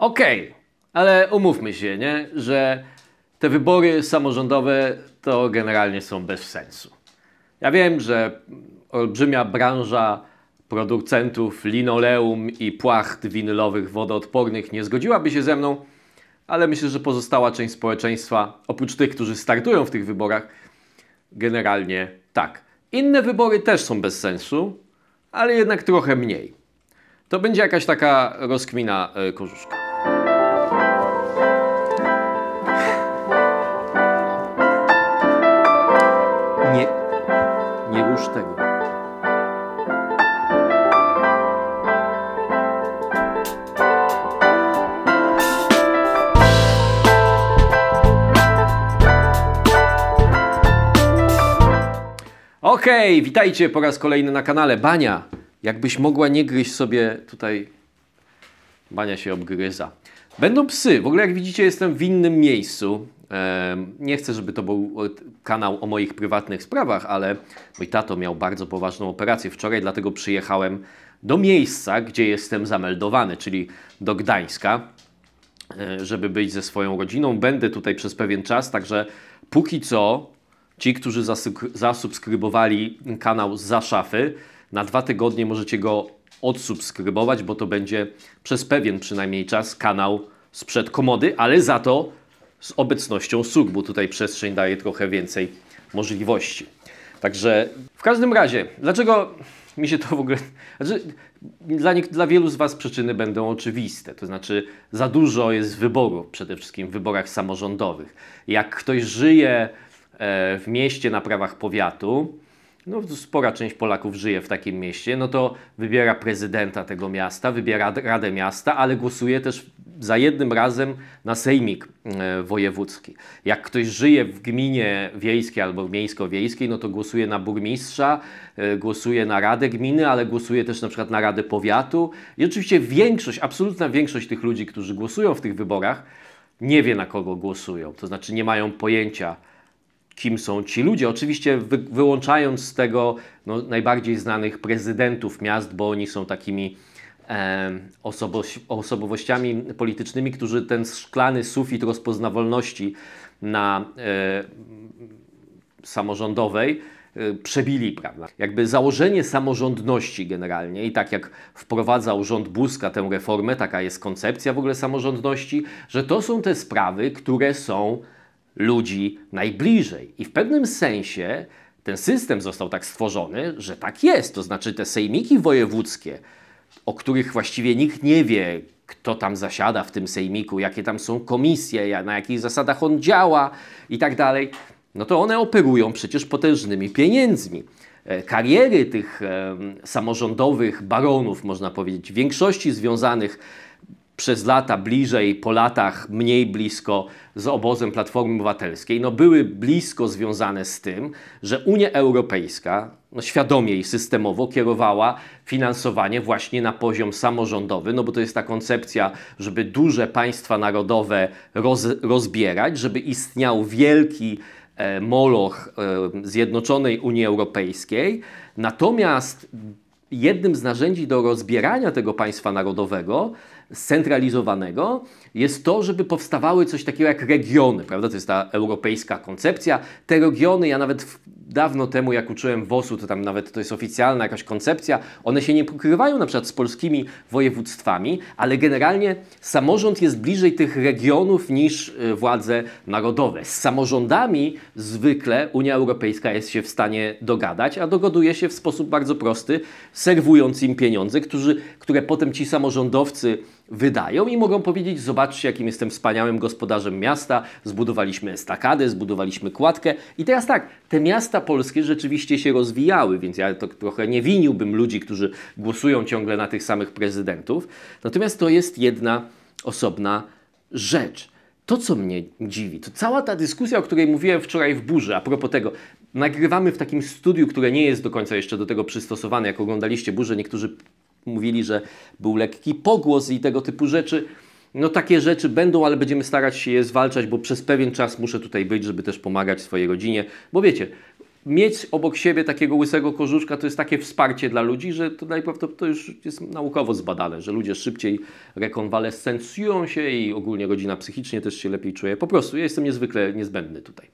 Okej, okay, ale umówmy się, nie? że te wybory samorządowe to generalnie są bez sensu. Ja wiem, że olbrzymia branża producentów linoleum i płacht winylowych wodoodpornych nie zgodziłaby się ze mną, ale myślę, że pozostała część społeczeństwa, oprócz tych, którzy startują w tych wyborach, generalnie tak. Inne wybory też są bez sensu, ale jednak trochę mniej. To będzie jakaś taka rozkmina yy, korzuszka. Okej, okay, witajcie po raz kolejny na kanale. Bania, jakbyś mogła nie gryźć sobie tutaj... Bania się obgryza. Będą psy. W ogóle jak widzicie jestem w innym miejscu. Nie chcę, żeby to był e, kanał o moich prywatnych sprawach, ale mój tato miał bardzo poważną operację wczoraj, dlatego przyjechałem do miejsca, gdzie jestem zameldowany, czyli do Gdańska, e, żeby być ze swoją rodziną. Będę tutaj przez pewien czas, także póki co Ci, którzy zasubskrybowali kanał Za Szafy, na dwa tygodnie możecie go odsubskrybować, bo to będzie przez pewien przynajmniej czas kanał sprzed komody, ale za to z obecnością suk, bo tutaj przestrzeń daje trochę więcej możliwości. Także w każdym razie, dlaczego mi się to w ogóle. Znaczy, dla, nie, dla wielu z Was przyczyny będą oczywiste, to znaczy za dużo jest wyboru, przede wszystkim w wyborach samorządowych. Jak ktoś żyje E, w mieście na prawach powiatu, no, spora część Polaków żyje w takim mieście, no to wybiera prezydenta tego miasta, wybiera Radę Miasta, ale głosuje też za jednym razem na sejmik e, wojewódzki. Jak ktoś żyje w gminie wiejskiej albo miejsko-wiejskiej, no to głosuje na burmistrza, e, głosuje na radę gminy, ale głosuje też na przykład na radę powiatu. I oczywiście większość, absolutna większość tych ludzi, którzy głosują w tych wyborach, nie wie na kogo głosują, to znaczy nie mają pojęcia, kim są ci ludzie. Oczywiście wy, wyłączając z tego no, najbardziej znanych prezydentów miast, bo oni są takimi e, osobowościami politycznymi, którzy ten szklany sufit rozpoznawalności na e, samorządowej e, przebili, prawda? Jakby założenie samorządności generalnie i tak jak wprowadzał rząd Buzka tę reformę, taka jest koncepcja w ogóle samorządności, że to są te sprawy, które są ludzi najbliżej. I w pewnym sensie ten system został tak stworzony, że tak jest. To znaczy te sejmiki wojewódzkie, o których właściwie nikt nie wie, kto tam zasiada w tym sejmiku, jakie tam są komisje, na jakich zasadach on działa i tak dalej, no to one operują przecież potężnymi pieniędzmi. E, kariery tych e, samorządowych baronów, można powiedzieć, w większości związanych przez lata bliżej, po latach mniej blisko z obozem Platformy Obywatelskiej, no były blisko związane z tym, że Unia Europejska no świadomie i systemowo kierowała finansowanie właśnie na poziom samorządowy, no bo to jest ta koncepcja, żeby duże państwa narodowe roz, rozbierać, żeby istniał wielki e, moloch e, Zjednoczonej Unii Europejskiej. Natomiast jednym z narzędzi do rozbierania tego państwa narodowego, scentralizowanego, jest to, żeby powstawały coś takiego jak regiony, prawda? To jest ta europejska koncepcja. Te regiony, ja nawet dawno temu, jak uczyłem WOS-u, to tam nawet to jest oficjalna jakaś koncepcja, one się nie pokrywają na przykład z polskimi województwami, ale generalnie samorząd jest bliżej tych regionów niż y, władze narodowe. Z samorządami zwykle Unia Europejska jest się w stanie dogadać, a dogoduje się w sposób bardzo prosty, serwując im pieniądze, którzy, które potem ci samorządowcy wydają i mogą powiedzieć: Zobaczcie, jakim jestem wspaniałym gospodarzem miasta, zbudowaliśmy estakadę, zbudowaliśmy kładkę. I teraz tak, te miasta polskie rzeczywiście się rozwijały, więc ja to trochę nie winiłbym ludzi, którzy głosują ciągle na tych samych prezydentów. Natomiast to jest jedna osobna rzecz. To, co mnie dziwi, to cała ta dyskusja, o której mówiłem wczoraj w burzy, a propos tego, nagrywamy w takim studiu, które nie jest do końca jeszcze do tego przystosowane. Jak oglądaliście burzę, niektórzy mówili, że był lekki pogłos i tego typu rzeczy. No takie rzeczy będą, ale będziemy starać się je zwalczać, bo przez pewien czas muszę tutaj być, żeby też pomagać swojej rodzinie. Bo wiecie, mieć obok siebie takiego łysego korzuszka to jest takie wsparcie dla ludzi, że to najprawdopodobniej to już jest naukowo zbadane, że ludzie szybciej rekonwalescencują się i ogólnie rodzina psychicznie też się lepiej czuje. Po prostu ja jestem niezwykle niezbędny tutaj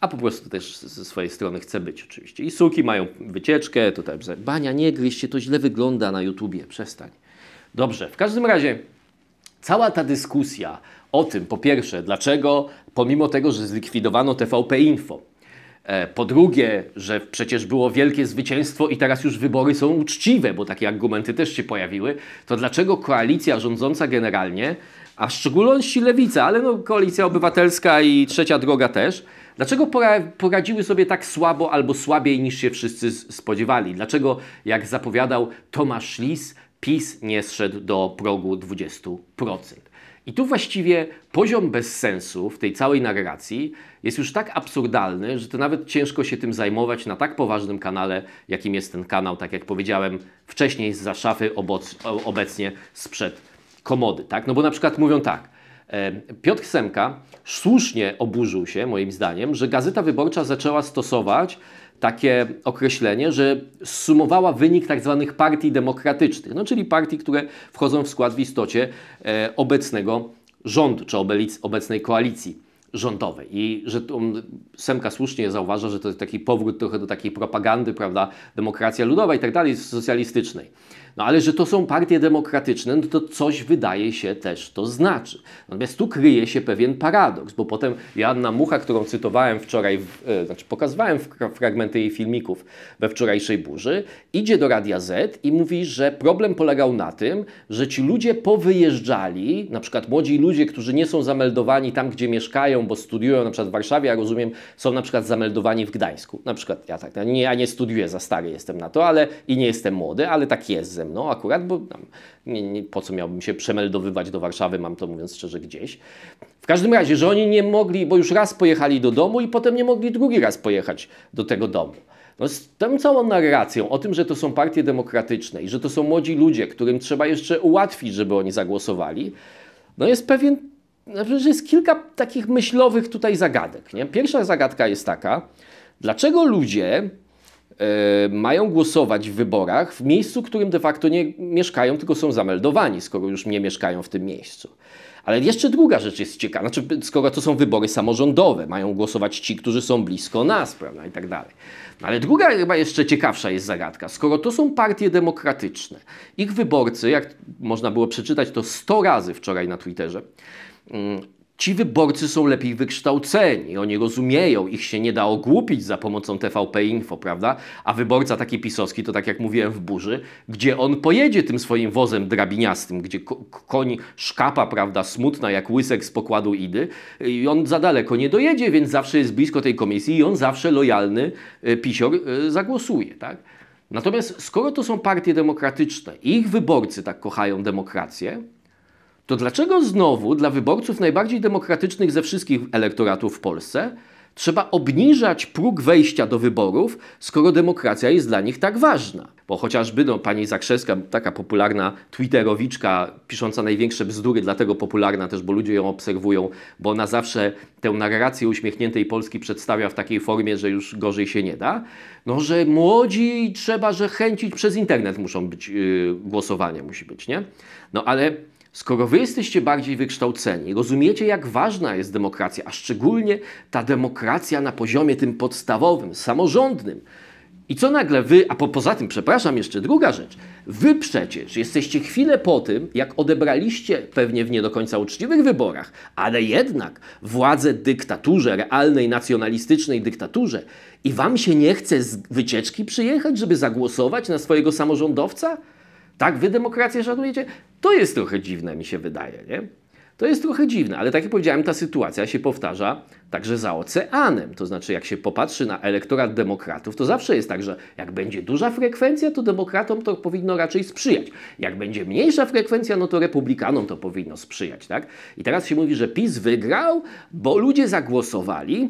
a po prostu też ze swojej strony chce być oczywiście. I suki mają wycieczkę, tutaj bania, nie gryźcie, to źle wygląda na YouTubie, przestań. Dobrze, w każdym razie cała ta dyskusja o tym, po pierwsze, dlaczego pomimo tego, że zlikwidowano TVP Info, e, po drugie, że przecież było wielkie zwycięstwo i teraz już wybory są uczciwe, bo takie argumenty też się pojawiły, to dlaczego koalicja rządząca generalnie, a w szczególności lewica, ale no koalicja obywatelska i trzecia droga też, Dlaczego poradziły sobie tak słabo albo słabiej niż się wszyscy spodziewali? Dlaczego, jak zapowiadał Tomasz Lis, PiS nie zszedł do progu 20%? I tu właściwie poziom bezsensu w tej całej narracji jest już tak absurdalny, że to nawet ciężko się tym zajmować na tak poważnym kanale, jakim jest ten kanał, tak jak powiedziałem wcześniej, za szafy obecnie sprzed komody. Tak? No bo na przykład mówią tak, E, Piotr Semka słusznie oburzył się, moim zdaniem, że Gazeta Wyborcza zaczęła stosować takie określenie, że sumowała wynik tak zwanych partii demokratycznych, no czyli partii, które wchodzą w skład w istocie e, obecnego rządu czy obecnej koalicji rządowej. I że tu Semka słusznie zauważa, że to jest taki powrót trochę do takiej propagandy, prawda, demokracja ludowa i tak dalej, socjalistycznej. No ale że to są partie demokratyczne, no to coś wydaje się też to znaczy. Natomiast tu kryje się pewien paradoks, bo potem Joanna Mucha, którą cytowałem wczoraj, w, e, znaczy pokazywałem fragmenty jej filmików we wczorajszej burzy, idzie do Radia Z i mówi, że problem polegał na tym, że ci ludzie powyjeżdżali, na przykład młodzi ludzie, którzy nie są zameldowani tam, gdzie mieszkają, bo studiują na przykład w Warszawie, ja rozumiem, są na przykład zameldowani w Gdańsku. Na przykład ja tak, ja nie, ja nie studiuję, za stary jestem na to, ale i nie jestem młody, ale tak jest ze mną akurat, bo tam, nie, nie, po co miałbym się przemeldowywać do Warszawy, mam to mówiąc szczerze gdzieś. W każdym razie, że oni nie mogli, bo już raz pojechali do domu i potem nie mogli drugi raz pojechać do tego domu. No z tą całą narracją o tym, że to są partie demokratyczne i że to są młodzi ludzie, którym trzeba jeszcze ułatwić, żeby oni zagłosowali, no jest pewien, znaczy, że jest kilka takich myślowych tutaj zagadek. Nie? Pierwsza zagadka jest taka, dlaczego ludzie E, mają głosować w wyborach w miejscu, w którym de facto nie mieszkają, tylko są zameldowani, skoro już nie mieszkają w tym miejscu. Ale jeszcze druga rzecz jest ciekawa, znaczy, skoro to są wybory samorządowe, mają głosować ci, którzy są blisko nas, prawda, i tak dalej. No ale druga chyba jeszcze ciekawsza jest zagadka. Skoro to są partie demokratyczne, ich wyborcy, jak można było przeczytać to 100 razy wczoraj na Twitterze, mm, Ci wyborcy są lepiej wykształceni, oni rozumieją, ich się nie da ogłupić za pomocą TVP Info, prawda? A wyborca taki pisowski, to tak jak mówiłem w burzy, gdzie on pojedzie tym swoim wozem drabiniastym, gdzie koń szkapa, prawda, smutna jak łysek z pokładu idy i on za daleko nie dojedzie, więc zawsze jest blisko tej komisji i on zawsze lojalny y, pisior y, zagłosuje, tak? Natomiast skoro to są partie demokratyczne i ich wyborcy tak kochają demokrację, to dlaczego znowu dla wyborców najbardziej demokratycznych ze wszystkich elektoratów w Polsce trzeba obniżać próg wejścia do wyborów, skoro demokracja jest dla nich tak ważna? Bo chociażby no, pani Zakrzewska, taka popularna twitterowiczka, pisząca największe bzdury, dlatego popularna też, bo ludzie ją obserwują, bo ona zawsze tę narrację uśmiechniętej Polski przedstawia w takiej formie, że już gorzej się nie da. No, że młodzi trzeba, że chęcić przez internet muszą być, yy, głosowanie musi być, nie? No ale Skoro wy jesteście bardziej wykształceni, rozumiecie, jak ważna jest demokracja, a szczególnie ta demokracja na poziomie tym podstawowym, samorządnym. I co nagle wy, a po, poza tym, przepraszam, jeszcze druga rzecz, wy przecież jesteście chwilę po tym, jak odebraliście pewnie w nie do końca uczciwych wyborach, ale jednak władzę dyktaturze, realnej, nacjonalistycznej dyktaturze, i wam się nie chce z wycieczki przyjechać, żeby zagłosować na swojego samorządowca? Tak wy demokrację szanujecie? To jest trochę dziwne, mi się wydaje, nie? To jest trochę dziwne, ale tak jak powiedziałem, ta sytuacja się powtarza także za oceanem. To znaczy, jak się popatrzy na elektorat demokratów, to zawsze jest tak, że jak będzie duża frekwencja, to demokratom to powinno raczej sprzyjać. Jak będzie mniejsza frekwencja, no to republikanom to powinno sprzyjać, tak? I teraz się mówi, że PiS wygrał, bo ludzie zagłosowali,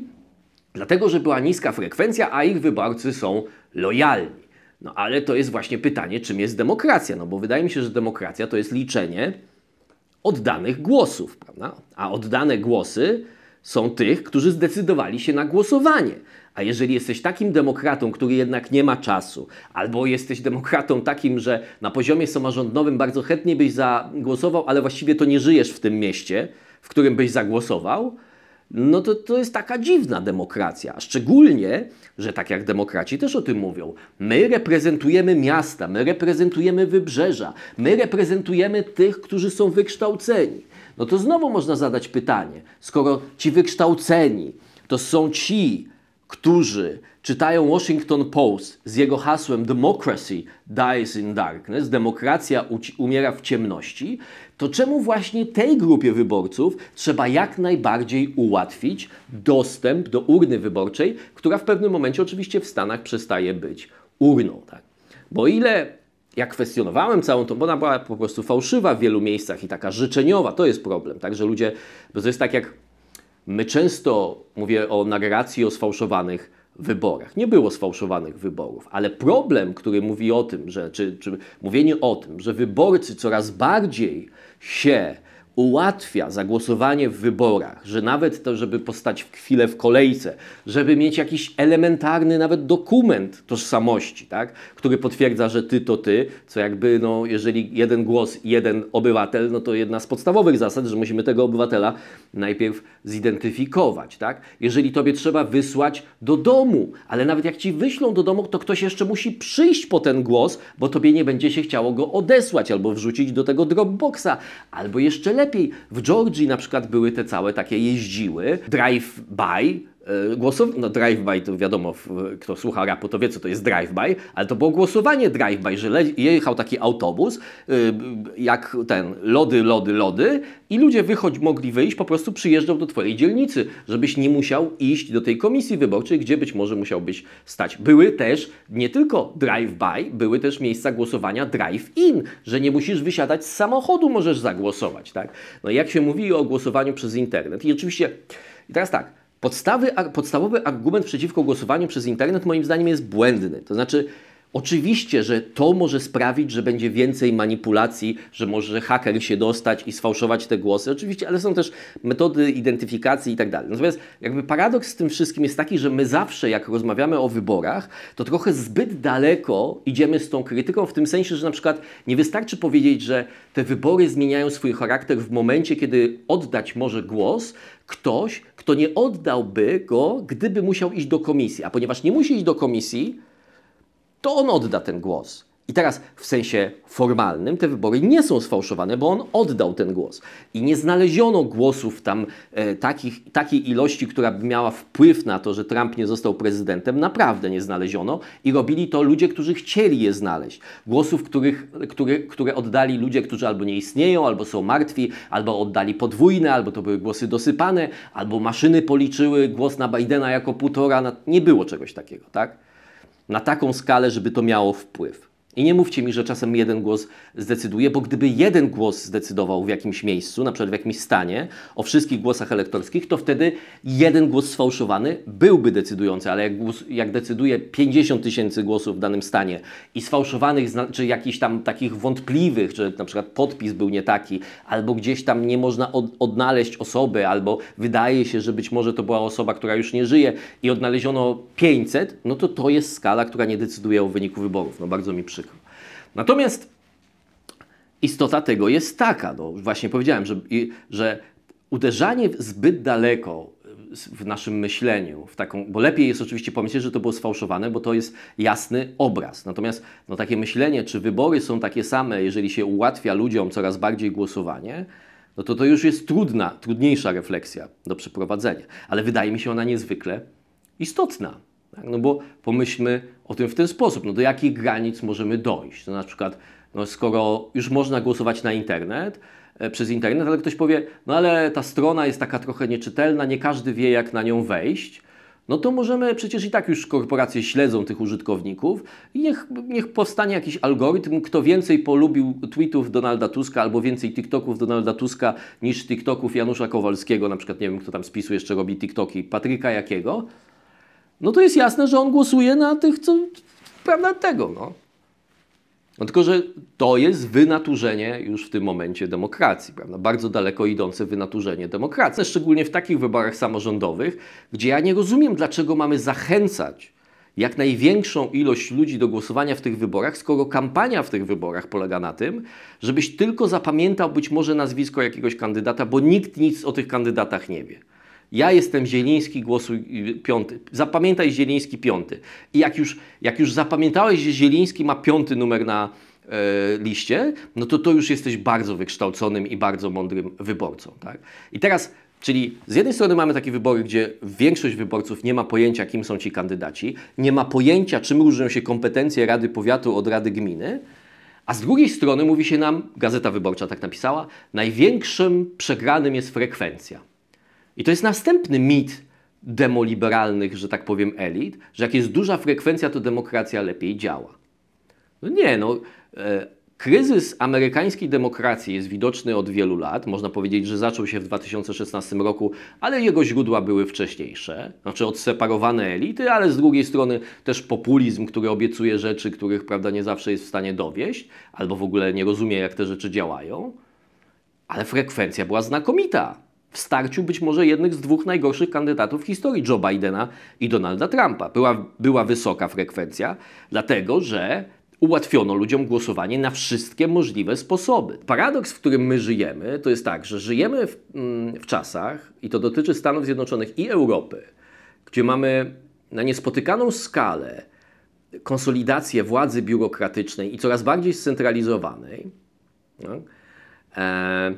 dlatego że była niska frekwencja, a ich wyborcy są lojalni. No ale to jest właśnie pytanie, czym jest demokracja? No bo wydaje mi się, że demokracja to jest liczenie oddanych głosów, prawda? A oddane głosy są tych, którzy zdecydowali się na głosowanie. A jeżeli jesteś takim demokratą, który jednak nie ma czasu, albo jesteś demokratą takim, że na poziomie samorządowym bardzo chętnie byś zagłosował, ale właściwie to nie żyjesz w tym mieście, w którym byś zagłosował, no to, to jest taka dziwna demokracja. Szczególnie, że tak jak demokraci też o tym mówią, my reprezentujemy miasta, my reprezentujemy wybrzeża, my reprezentujemy tych, którzy są wykształceni. No to znowu można zadać pytanie, skoro ci wykształceni to są ci, którzy czytają Washington Post z jego hasłem Democracy dies in darkness, demokracja umiera w ciemności, to czemu właśnie tej grupie wyborców trzeba jak najbardziej ułatwić dostęp do urny wyborczej, która w pewnym momencie oczywiście w Stanach przestaje być urną? Tak? Bo ile ja kwestionowałem całą tą, bo ona była po prostu fałszywa w wielu miejscach i taka życzeniowa, to jest problem. Także ludzie, bo to jest tak jak my często mówię o narracji o sfałszowanych wyborach. Nie było sfałszowanych wyborów, ale problem, który mówi o tym, że czy, czy mówienie o tym, że wyborcy coraz bardziej share ułatwia zagłosowanie w wyborach, że nawet to, żeby postać w chwilę w kolejce, żeby mieć jakiś elementarny nawet dokument tożsamości, tak, który potwierdza, że ty to ty, co jakby, no, jeżeli jeden głos, jeden obywatel, no to jedna z podstawowych zasad, że musimy tego obywatela najpierw zidentyfikować, tak. Jeżeli tobie trzeba wysłać do domu, ale nawet jak ci wyślą do domu, to ktoś jeszcze musi przyjść po ten głos, bo tobie nie będzie się chciało go odesłać albo wrzucić do tego dropboxa, albo jeszcze lepiej lepiej. W Georgii na przykład były te całe takie jeździły, drive-by, E, głosów, no drive-by to wiadomo, kto słucha rapu, to wie co to jest drive-by, ale to było głosowanie drive-by, że jechał taki autobus, y, jak ten, lody, lody, lody i ludzie wychodź, mogli wyjść, po prostu przyjeżdżał do Twojej dzielnicy, żebyś nie musiał iść do tej komisji wyborczej, gdzie być może musiałbyś stać. Były też nie tylko drive-by, były też miejsca głosowania drive-in, że nie musisz wysiadać z samochodu, możesz zagłosować, tak? No jak się mówi o głosowaniu przez internet i oczywiście, i teraz tak, Podstawy, podstawowy argument przeciwko głosowaniu przez internet moim zdaniem jest błędny. To znaczy, Oczywiście, że to może sprawić, że będzie więcej manipulacji, że może haker się dostać i sfałszować te głosy. Oczywiście, ale są też metody identyfikacji i tak dalej. Natomiast jakby paradoks z tym wszystkim jest taki, że my zawsze jak rozmawiamy o wyborach, to trochę zbyt daleko idziemy z tą krytyką w tym sensie, że na przykład nie wystarczy powiedzieć, że te wybory zmieniają swój charakter w momencie, kiedy oddać może głos ktoś, to nie oddałby go, gdyby musiał iść do komisji. A ponieważ nie musi iść do komisji, to on odda ten głos. I teraz w sensie formalnym te wybory nie są sfałszowane, bo on oddał ten głos. I nie znaleziono głosów tam e, takich, takiej ilości, która by miała wpływ na to, że Trump nie został prezydentem. Naprawdę nie znaleziono i robili to ludzie, którzy chcieli je znaleźć. Głosów, których, który, które oddali ludzie, którzy albo nie istnieją, albo są martwi, albo oddali podwójne, albo to były głosy dosypane, albo maszyny policzyły głos na Bidena jako półtora. Na... Nie było czegoś takiego, tak? Na taką skalę, żeby to miało wpływ. I nie mówcie mi, że czasem jeden głos zdecyduje, bo gdyby jeden głos zdecydował w jakimś miejscu, na przykład w jakimś stanie, o wszystkich głosach elektorskich, to wtedy jeden głos sfałszowany byłby decydujący, ale jak, głos, jak decyduje 50 tysięcy głosów w danym stanie i sfałszowanych, czy jakichś tam takich wątpliwych, że na przykład podpis był nie taki, albo gdzieś tam nie można od, odnaleźć osoby, albo wydaje się, że być może to była osoba, która już nie żyje i odnaleziono 500, no to to jest skala, która nie decyduje o wyniku wyborów. No bardzo mi przykro. Natomiast istota tego jest taka, no właśnie powiedziałem, że, że uderzanie zbyt daleko w naszym myśleniu, w taką, bo lepiej jest oczywiście pomyśleć, że to było sfałszowane, bo to jest jasny obraz. Natomiast no, takie myślenie, czy wybory są takie same, jeżeli się ułatwia ludziom coraz bardziej głosowanie, no to to już jest trudna, trudniejsza refleksja do przeprowadzenia. Ale wydaje mi się ona niezwykle istotna. Tak? No bo pomyślmy o tym w ten sposób, no do jakich granic możemy dojść. No na przykład, no skoro już można głosować na internet, e, przez internet, ale ktoś powie, no ale ta strona jest taka trochę nieczytelna, nie każdy wie jak na nią wejść, no to możemy, przecież i tak już korporacje śledzą tych użytkowników i niech, niech powstanie jakiś algorytm, kto więcej polubił tweetów Donalda Tuska albo więcej TikToków Donalda Tuska niż TikToków Janusza Kowalskiego, na przykład nie wiem kto tam z jeszcze robi TikToki, Patryka Jakiego, no to jest jasne, że on głosuje na tych, co prawda tego, no. No tylko, że to jest wynaturzenie już w tym momencie demokracji, prawda? Bardzo daleko idące wynaturzenie demokracji, szczególnie w takich wyborach samorządowych, gdzie ja nie rozumiem, dlaczego mamy zachęcać jak największą ilość ludzi do głosowania w tych wyborach, skoro kampania w tych wyborach polega na tym, żebyś tylko zapamiętał być może nazwisko jakiegoś kandydata, bo nikt nic o tych kandydatach nie wie. Ja jestem Zieliński, głosuj y, piąty. Zapamiętaj Zieliński piąty. I jak już, jak już zapamiętałeś, że Zieliński ma piąty numer na e, liście, no to to już jesteś bardzo wykształconym i bardzo mądrym wyborcą. Tak? I teraz Czyli z jednej strony mamy takie wybory, gdzie większość wyborców nie ma pojęcia, kim są ci kandydaci, nie ma pojęcia, czym różnią się kompetencje Rady Powiatu od Rady Gminy, a z drugiej strony mówi się nam, Gazeta Wyborcza tak napisała, największym przegranym jest frekwencja. I to jest następny mit demoliberalnych, że tak powiem, elit, że jak jest duża frekwencja, to demokracja lepiej działa. No nie, no. E, kryzys amerykańskiej demokracji jest widoczny od wielu lat. Można powiedzieć, że zaczął się w 2016 roku, ale jego źródła były wcześniejsze. Znaczy odseparowane elity, ale z drugiej strony też populizm, który obiecuje rzeczy, których prawda nie zawsze jest w stanie dowieść, albo w ogóle nie rozumie, jak te rzeczy działają. Ale frekwencja była znakomita w starciu być może jednych z dwóch najgorszych kandydatów w historii Joe Bidena i Donalda Trumpa. Była, była wysoka frekwencja, dlatego że ułatwiono ludziom głosowanie na wszystkie możliwe sposoby. Paradoks, w którym my żyjemy, to jest tak, że żyjemy w, mm, w czasach, i to dotyczy Stanów Zjednoczonych i Europy, gdzie mamy na niespotykaną skalę konsolidację władzy biurokratycznej i coraz bardziej scentralizowanej. No? E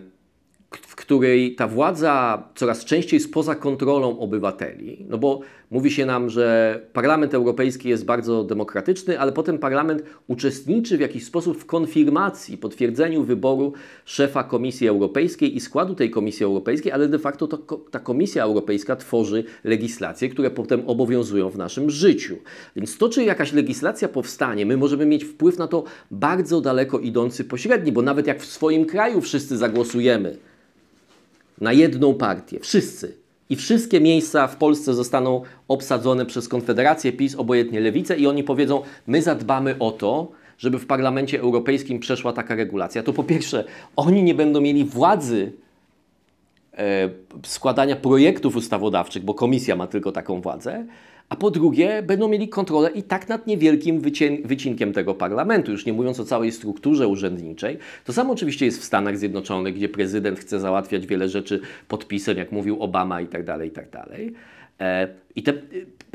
której ta władza coraz częściej jest poza kontrolą obywateli, no bo mówi się nam, że Parlament Europejski jest bardzo demokratyczny, ale potem Parlament uczestniczy w jakiś sposób w konfirmacji, potwierdzeniu wyboru szefa Komisji Europejskiej i składu tej Komisji Europejskiej, ale de facto to, ta Komisja Europejska tworzy legislacje, które potem obowiązują w naszym życiu. Więc to, czy jakaś legislacja powstanie, my możemy mieć wpływ na to bardzo daleko idący pośredni, bo nawet jak w swoim kraju wszyscy zagłosujemy, na jedną partię. Wszyscy. I wszystkie miejsca w Polsce zostaną obsadzone przez Konfederację, PiS, obojętnie Lewicę i oni powiedzą, my zadbamy o to, żeby w Parlamencie Europejskim przeszła taka regulacja. To po pierwsze, oni nie będą mieli władzy e, składania projektów ustawodawczych, bo komisja ma tylko taką władzę, a po drugie będą mieli kontrolę i tak nad niewielkim wycinkiem tego parlamentu, już nie mówiąc o całej strukturze urzędniczej. To samo oczywiście jest w Stanach Zjednoczonych, gdzie prezydent chce załatwiać wiele rzeczy podpisem, jak mówił Obama i tak dalej, i tak dalej. E, I te, e,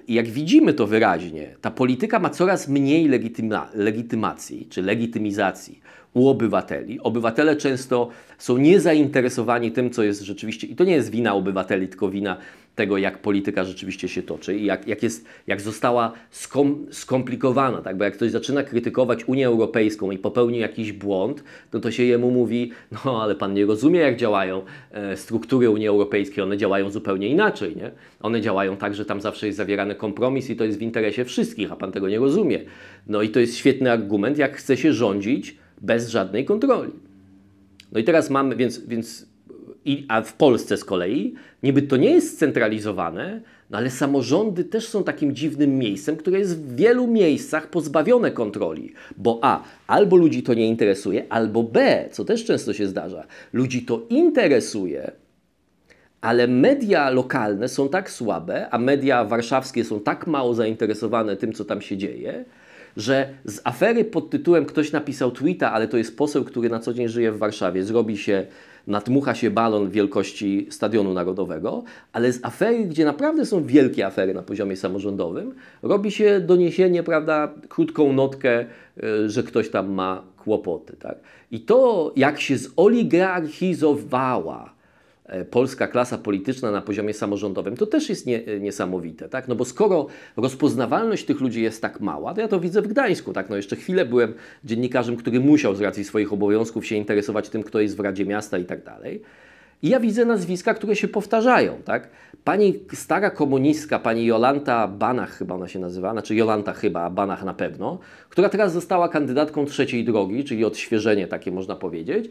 jak widzimy to wyraźnie, ta polityka ma coraz mniej legityma, legitymacji czy legitymizacji u obywateli. Obywatele często są niezainteresowani tym, co jest rzeczywiście, i to nie jest wina obywateli, tylko wina tego, jak polityka rzeczywiście się toczy i jak, jak, jest, jak została skom, skomplikowana, tak? bo jak ktoś zaczyna krytykować Unię Europejską i popełni jakiś błąd, to no to się jemu mówi, no ale pan nie rozumie, jak działają e, struktury Unii Europejskiej, one działają zupełnie inaczej, nie? One działają tak, że tam zawsze jest zawierany kompromis i to jest w interesie wszystkich, a pan tego nie rozumie. No i to jest świetny argument, jak chce się rządzić bez żadnej kontroli. No i teraz mamy, więc, więc i, a w Polsce z kolei niby to nie jest scentralizowane, no ale samorządy też są takim dziwnym miejscem, które jest w wielu miejscach pozbawione kontroli, bo A, albo ludzi to nie interesuje, albo B, co też często się zdarza, ludzi to interesuje, ale media lokalne są tak słabe, a media warszawskie są tak mało zainteresowane tym, co tam się dzieje, że z afery pod tytułem ktoś napisał tweeta, ale to jest poseł, który na co dzień żyje w Warszawie, zrobi się nadmucha się balon wielkości Stadionu Narodowego, ale z afery, gdzie naprawdę są wielkie afery na poziomie samorządowym, robi się doniesienie, prawda, krótką notkę, e, że ktoś tam ma kłopoty. Tak? I to, jak się zoligarchizowała E, polska klasa polityczna na poziomie samorządowym, to też jest nie, e, niesamowite, tak? No bo skoro rozpoznawalność tych ludzi jest tak mała, to ja to widzę w Gdańsku, tak? No jeszcze chwilę byłem dziennikarzem, który musiał z racji swoich obowiązków się interesować tym, kto jest w Radzie Miasta i tak dalej. I ja widzę nazwiska, które się powtarzają, tak? Pani stara komunistka, pani Jolanta Banach chyba ona się nazywa, znaczy Jolanta chyba, a Banach na pewno, która teraz została kandydatką trzeciej drogi, czyli odświeżenie takie można powiedzieć,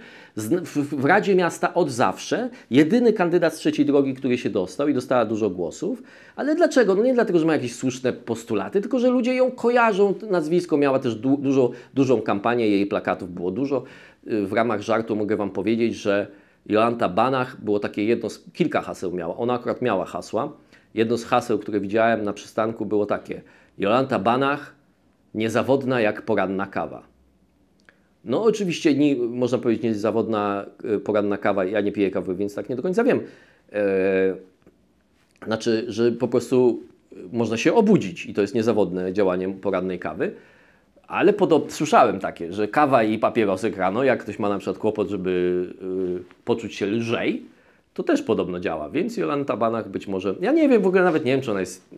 w Radzie Miasta od zawsze, jedyny kandydat z trzeciej drogi, który się dostał i dostała dużo głosów, ale dlaczego? No nie dlatego, że ma jakieś słuszne postulaty, tylko że ludzie ją kojarzą, nazwisko miała też du dużo, dużą kampanię, jej plakatów było dużo, y, w ramach żartu mogę Wam powiedzieć, że Jolanta Banach, było takie jedno z, kilka haseł miała, ona akurat miała hasła. Jedno z haseł, które widziałem na przystanku było takie, Jolanta Banach, niezawodna jak poranna kawa. No oczywiście, nie, można powiedzieć niezawodna y, poranna kawa, ja nie piję kawy, więc tak nie do końca wiem. E, znaczy, że po prostu y, można się obudzić i to jest niezawodne działanie porannej kawy. Ale podob, słyszałem takie, że kawa i papierosy rano, jak ktoś ma na przykład kłopot, żeby y, poczuć się lżej, to też podobno działa. Więc Jolanta Banach być może, ja nie wiem, w ogóle nawet nie wiem, czy ona jest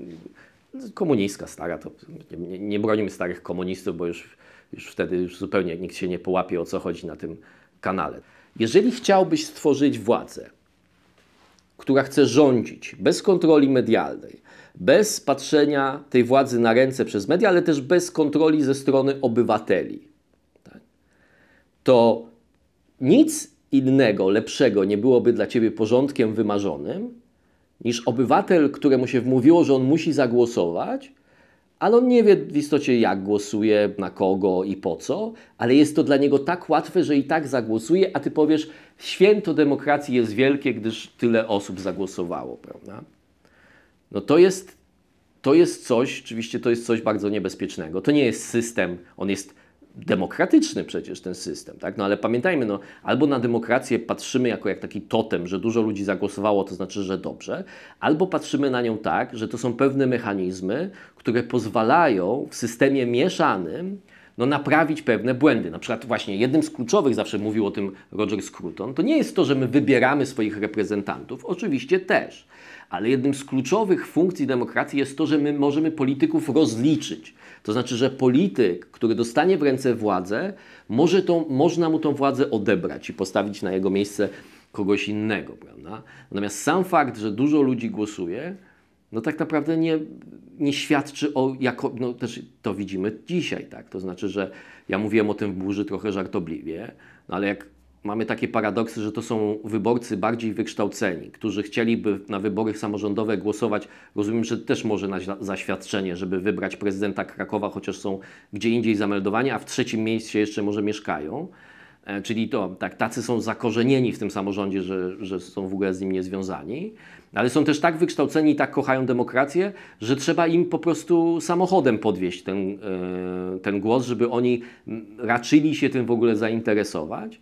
y, komunistka stara, to nie, nie bronimy starych komunistów, bo już, już wtedy już zupełnie nikt się nie połapie, o co chodzi na tym kanale. Jeżeli chciałbyś stworzyć władzę, która chce rządzić bez kontroli medialnej, bez patrzenia tej władzy na ręce przez media, ale też bez kontroli ze strony obywateli. Tak? To nic innego, lepszego nie byłoby dla ciebie porządkiem wymarzonym, niż obywatel, któremu się wmówiło, że on musi zagłosować, ale on nie wie w istocie jak głosuje, na kogo i po co, ale jest to dla niego tak łatwe, że i tak zagłosuje, a ty powiesz, święto demokracji jest wielkie, gdyż tyle osób zagłosowało, prawda? No to jest, to jest coś, oczywiście to jest coś bardzo niebezpiecznego. To nie jest system, on jest demokratyczny przecież ten system, tak? No ale pamiętajmy, no, albo na demokrację patrzymy jako jak taki totem, że dużo ludzi zagłosowało, to znaczy, że dobrze, albo patrzymy na nią tak, że to są pewne mechanizmy, które pozwalają w systemie mieszanym no, naprawić pewne błędy. Na przykład właśnie jednym z kluczowych, zawsze mówił o tym Roger Scruton, to nie jest to, że my wybieramy swoich reprezentantów, oczywiście też, ale jednym z kluczowych funkcji demokracji jest to, że my możemy polityków rozliczyć. To znaczy, że polityk, który dostanie w ręce władzę, może tą, można mu tą władzę odebrać i postawić na jego miejsce kogoś innego. Prawda? Natomiast sam fakt, że dużo ludzi głosuje, no tak naprawdę nie, nie świadczy o jako, no też to widzimy dzisiaj, tak, to znaczy, że ja mówiłem o tym w burzy trochę żartobliwie, no ale jak mamy takie paradoksy, że to są wyborcy bardziej wykształceni, którzy chcieliby na wybory samorządowe głosować. Rozumiem, że też może na zaświadczenie, żeby wybrać prezydenta Krakowa, chociaż są gdzie indziej zameldowani, a w trzecim miejscu jeszcze może mieszkają. E, czyli to, tak, tacy są zakorzenieni w tym samorządzie, że, że są w ogóle z nim niezwiązani, ale są też tak wykształceni i tak kochają demokrację, że trzeba im po prostu samochodem podwieźć ten, e, ten głos, żeby oni raczyli się tym w ogóle zainteresować,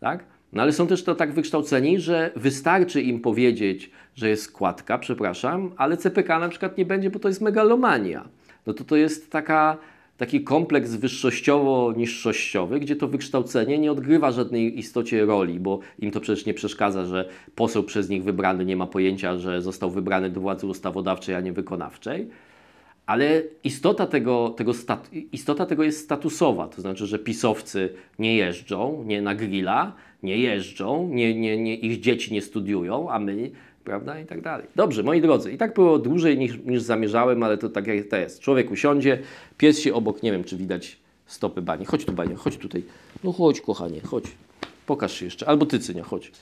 tak? No ale są też to tak wykształceni, że wystarczy im powiedzieć, że jest składka, przepraszam, ale CPK na przykład nie będzie, bo to jest megalomania. No to to jest taka taki kompleks wyższościowo-niższościowy, gdzie to wykształcenie nie odgrywa żadnej istocie roli, bo im to przecież nie przeszkadza, że poseł przez nich wybrany nie ma pojęcia, że został wybrany do władzy ustawodawczej, a nie wykonawczej. Ale istota tego, tego istota tego jest statusowa, to znaczy, że pisowcy nie jeżdżą, nie na grilla, nie jeżdżą, nie, nie, nie, ich dzieci nie studiują, a my prawda? I tak dalej. Dobrze, moi drodzy, i tak było dłużej niż, niż zamierzałem, ale to tak jak to jest. Człowiek usiądzie, pies się obok, nie wiem, czy widać stopy bani. Chodź tu, banie, chodź tutaj. No chodź, kochanie, chodź. Pokaż się jeszcze. Albo ty, Cynia, chodź.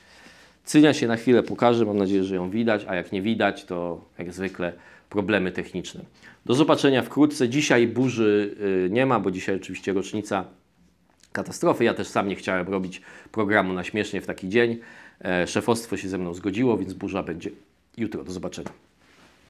Cynia się na chwilę pokaże, mam nadzieję, że ją widać, a jak nie widać, to jak zwykle problemy techniczne. Do zobaczenia wkrótce. Dzisiaj burzy y, nie ma, bo dzisiaj oczywiście rocznica katastrofy. Ja też sam nie chciałem robić programu na śmiesznie w taki dzień. E, szefostwo się ze mną zgodziło, więc burza będzie jutro. Do zobaczenia.